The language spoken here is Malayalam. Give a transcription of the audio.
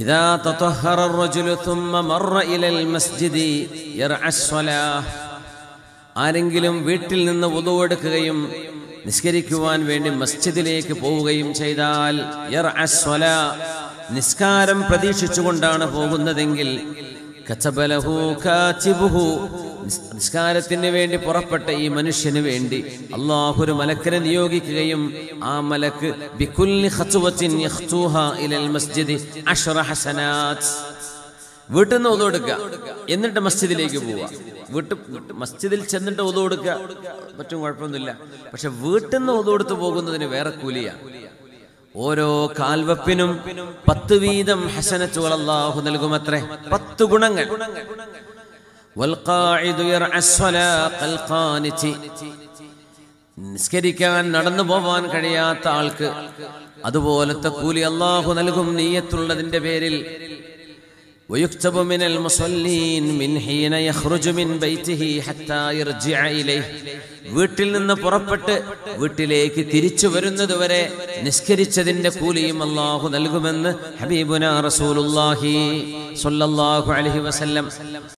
إذا تطهر الرجل ثم مر إلى المسجد يرعى الصلاة ആരെങ്കിലും വീട്ടിൽ നിന്ന് ഉതവെടുക്കുകയും നിസ്കരിക്കുവാൻ വേണ്ടി മസ്ജിദിലേക്ക് പോവുകയും ചെയ്താൽ നിസ്കാരം പ്രതീക്ഷിച്ചുകൊണ്ടാണ് പോകുന്നതെങ്കിൽ കച്ചബലഹു കാച്ചിബുഹു നിസ്കാരത്തിന് വേണ്ടി പുറപ്പെട്ട ഈ മനുഷ്യന് വേണ്ടി ഒരു മലക്കിനെ നിയോഗിക്കുകയും ആ മലക്ക് വീട്ടിൽ നിന്ന് ഒതു എടുക്കുക എന്നിട്ട് മസ്ജിദിലേക്ക് പോവുക വീട്ട് മസ്ജിദിൽ ചെന്നിട്ട് ഒതു എടുക്കുക മറ്റും കുഴപ്പമൊന്നുമില്ല പക്ഷെ വീട്ടിൽ നിന്ന് ഒതു എടുത്ത് പോകുന്നതിന് വേറെ കൂലിയാണ് ഓരോ കാൽവപ്പിനും പത്ത് വീതം ഹസനച്ചുകൾ അള്ളാഹു നൽകുമത്രേ പത്ത് ഗുണങ്ങൾ നിസ്കരിക്കാൻ നടന്നു പോവാൻ കഴിയാത്ത ആൾക്ക് അതുപോലത്തെ കൂലി അള്ളാഹു നൽകും നീയത്തുള്ളതിന്റെ പേരിൽ വീട്ടിൽ നിന്ന് പുറപ്പെട്ട് വീട്ടിലേക്ക് തിരിച്ചു വരുന്നതുവരെ നിസ്കരിച്ചതിന്റെ കൂലിയും അള്ളാഹു നൽകുമെന്ന് ഹബീബുന റസൂലുല്ലാഹി സൊല്ലാഹു അലഹി വസല്ലം